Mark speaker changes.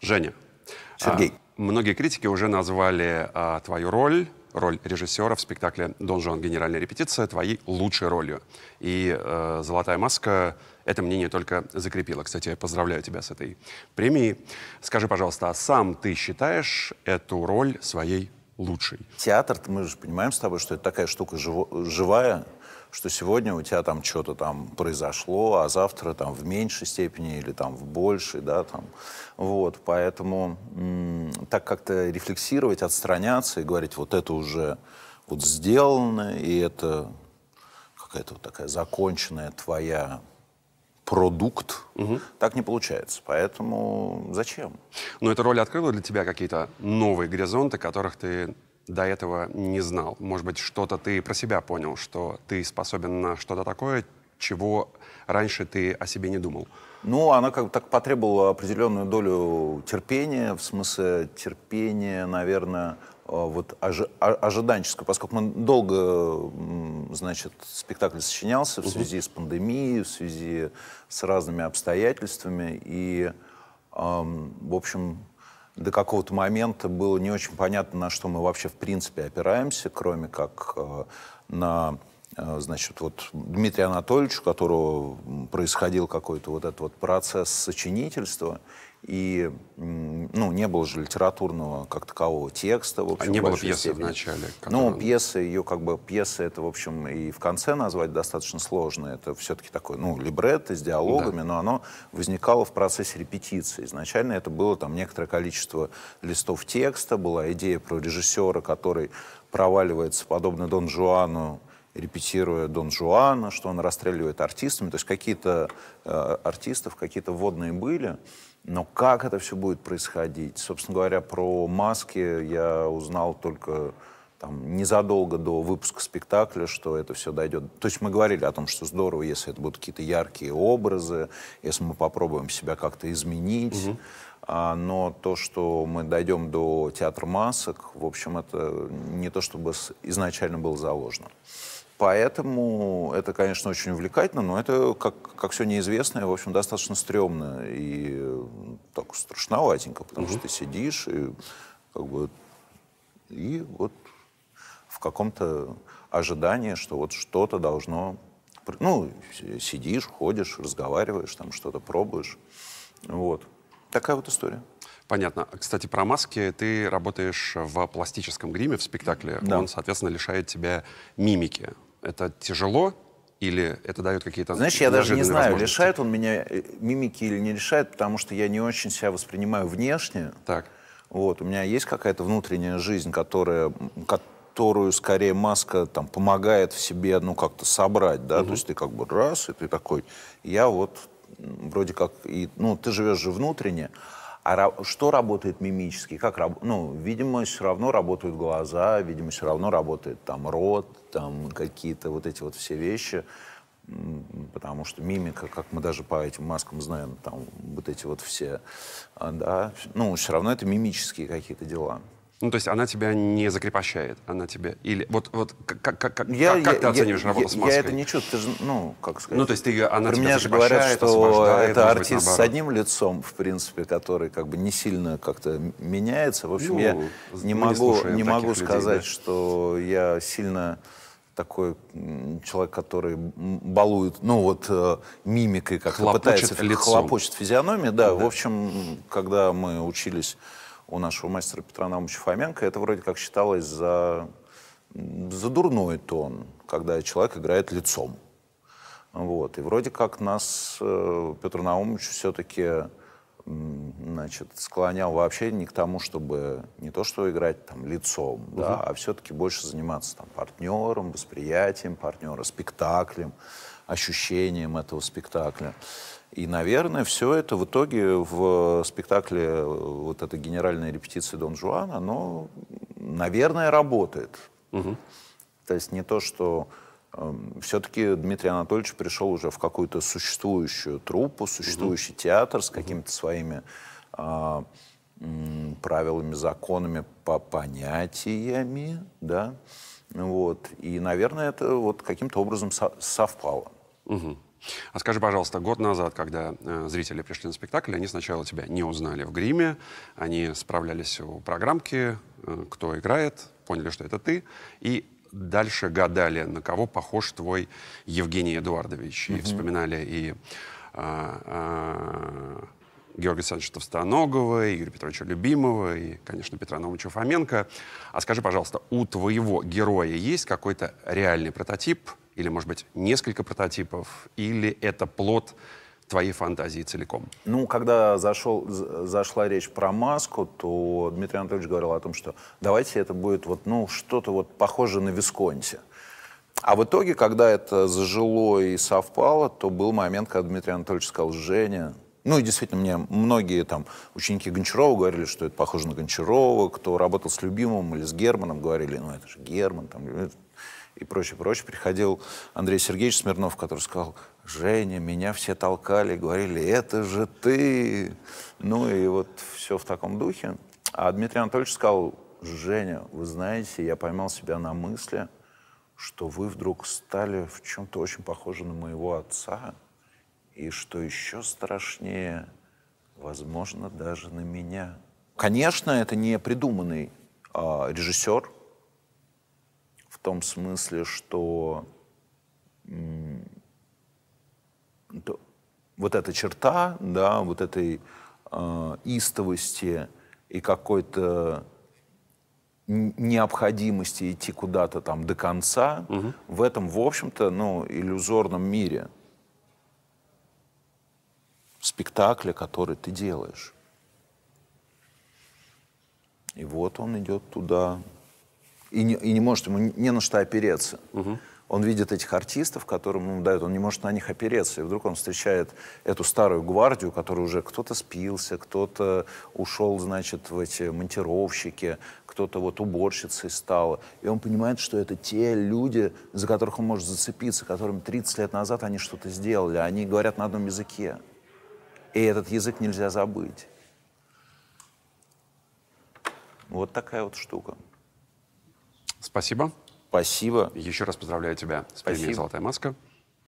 Speaker 1: Женя. А, Сергей. многие критики уже назвали а, твою роль роль режиссера в спектакле «Дон Жуан. Генеральная репетиция» твоей лучшей ролью. И э, «Золотая маска» это мнение только закрепило. Кстати, я поздравляю тебя с этой премией.
Speaker 2: Скажи, пожалуйста, а сам ты считаешь эту роль своей лучшей? Театр, мы же понимаем с тобой, что это такая штука живо- живая, что сегодня у тебя там что-то там произошло, а завтра там в меньшей степени или там в большей, да, там. Вот, поэтому так как-то рефлексировать, отстраняться и говорить, вот это уже вот сделано, и это какая-то вот такая законченная твоя продукт, угу. так не получается. Поэтому зачем?
Speaker 1: Но эта роль открыла для тебя какие-то новые горизонты, которых ты до этого не знал. Может быть, что-то ты про себя понял, что ты способен на что-то такое,
Speaker 2: чего раньше ты о себе не думал. Ну, она как бы так потребовала определенную долю терпения, в смысле терпения, наверное, э, вот ожи, а, ожиданческое, поскольку мы долго, значит, спектакль сочинялся в связи с пандемией, в связи с разными обстоятельствами, и, эм, в общем, до какого-то момента было не очень понятно, на что мы вообще в принципе опираемся, кроме как э, на а, значит, вот Дмитрий Анатольевичу, у которого происходил какой-то вот этот вот процесс сочинительства, и, ну, не было же литературного как такового текста. В а общем, а не было пьесы степени. в начале? Которого... Ну, пьеса, ее как бы, пьеса это, в общем, и в конце назвать достаточно сложно. Это все-таки такой ну, либретто с диалогами, да. но оно возникало в процессе репетиции. Изначально это было там некоторое количество листов текста, была идея про режиссера, который проваливается, подобно Дон Жуану, репетируя Дон Жуана, что он расстреливает артистами. То есть какие-то э, артистов, какие-то водные были. Но как это все будет происходить? Собственно говоря, про маски я узнал только там, незадолго до выпуска спектакля, что это все дойдет. То есть мы говорили о том, что здорово, если это будут какие-то яркие образы, если мы попробуем себя как-то изменить. Угу. А, но то, что мы дойдем до театра масок, в общем, это не то, чтобы изначально было заложено. Поэтому это, конечно, очень увлекательно, но это, как, как все неизвестное, в общем, достаточно стрёмно и так страшноватенько, потому угу. что ты сидишь и как бы... И вот в каком-то ожидании, что вот что-то должно... Ну, сидишь, ходишь, разговариваешь, там что-то пробуешь. Вот. Такая вот
Speaker 1: история. Понятно. Кстати, про маски. Ты работаешь в пластическом гриме, в спектакле. Да. Он, соответственно, лишает тебя мимики. Это тяжело или это дает какие-то Знаешь, я даже не знаю, лишает
Speaker 2: он меня э, мимики или не лишает, потому что я не очень себя воспринимаю внешне. Так. Вот, у меня есть какая-то внутренняя жизнь, которая, которую скорее маска там помогает в себе, ну, как-то собрать, да, угу. то есть ты как бы раз, и ты такой, я вот вроде как, и, ну, ты живешь же внутренне, а что работает мимически? Как раб ну, видимо, все равно работают глаза, видимо, все равно работает там рот, там какие-то вот эти вот все вещи, потому что мимика, как мы даже по этим маскам знаем, там вот эти вот все, а, да, ну, все равно это мимические какие-то дела. Ну, то есть она тебя не закрепощает,
Speaker 1: она тебя... Или вот, вот как, как, как, я, как, как я, ты оцениваешь я, работу я, с маской? Я это
Speaker 2: не чувствую, ты же, ну, как сказать... Ну, то есть ты, она Про тебя меня же говорят, что это артист быть, с одним лицом, в принципе, который как бы не сильно как-то меняется. В общем, ну, я не могу, не, не могу сказать, да? что я сильно такой человек, который балует, ну вот э, мимикой, как хлопочет пытается, лицом. хлопочет физиономией. Да, да, в общем, когда мы учились у нашего мастера Петра Наумовича Фоменко, это вроде как считалось за, за дурной тон, когда человек играет лицом. Вот. И вроде как нас э, Петр Наумович все-таки значит, склонял вообще не к тому, чтобы не то, что играть там лицом, угу. да, а все-таки больше заниматься там партнером, восприятием партнера, спектаклем ощущением этого спектакля. И, наверное, все это в итоге в э, спектакле э, вот этой генеральной репетиции Дон Жуана, оно, наверное, работает. Угу. То есть не то, что эм, все-таки Дмитрий Анатольевич пришел уже в какую-то существующую труппу, существующий угу. театр с какими-то своими а, м, правилами, законами по понятиями, да, вот. И, наверное, это вот каким-то образом со совпало. Угу.
Speaker 1: А скажи, пожалуйста, год назад, когда э, зрители пришли на спектакль, они сначала тебя не узнали в гриме, они справлялись у программки, э, кто играет, поняли, что это ты, и дальше гадали, на кого похож твой Евгений Эдуардович. И вспоминали и э, Георгия Александровича Товстоногова, Игоря Петровича Любимого и, конечно, Петра Наумовича Фоменко. А скажи, пожалуйста, у твоего героя есть какой-то реальный прототип – или, может быть, несколько прототипов, или это плод твоей фантазии целиком?
Speaker 2: Ну, когда зашел, зашла речь про маску, то Дмитрий Анатольевич говорил о том, что давайте это будет вот, ну, что-то вот похоже на Висконте. А в итоге, когда это зажило и совпало, то был момент, когда Дмитрий Анатольевич сказал, Женя, ну и действительно, мне многие там ученики Гончарова говорили, что это похоже на Гончарова, кто работал с Любимым или с Германом, говорили, ну это же Герман, там, э, и прочее, прочее. Приходил Андрей Сергеевич Смирнов, который сказал, Женя, меня все толкали, говорили, это же ты. Ну и вот все в таком духе. А Дмитрий Анатольевич сказал, Женя, вы знаете, я поймал себя на мысли, что вы вдруг стали в чем-то очень похожи на моего отца, и что еще страшнее, возможно, даже на меня. Конечно, это не придуманный э, а, режиссер, том смысле, что вот эта черта, да, вот этой э, истовости и какой-то необходимости идти куда-то там до конца, угу. в этом, в общем-то, ну, иллюзорном мире спектакля, который ты делаешь. И вот он идет туда, и не, и не может, ему не на что опереться. Угу. Он видит этих артистов, которым ему дают, он не может на них опереться. И вдруг он встречает эту старую гвардию, которая уже кто-то спился, кто-то ушел, значит, в эти монтировщики, кто-то вот уборщицей стал. И он понимает, что это те люди, за которых он может зацепиться, которым 30 лет назад они что-то сделали, а они говорят на одном языке. И этот язык нельзя забыть. Вот такая вот штука.
Speaker 1: Спасибо. Спасибо. Еще раз поздравляю тебя с премией «Золотая маска».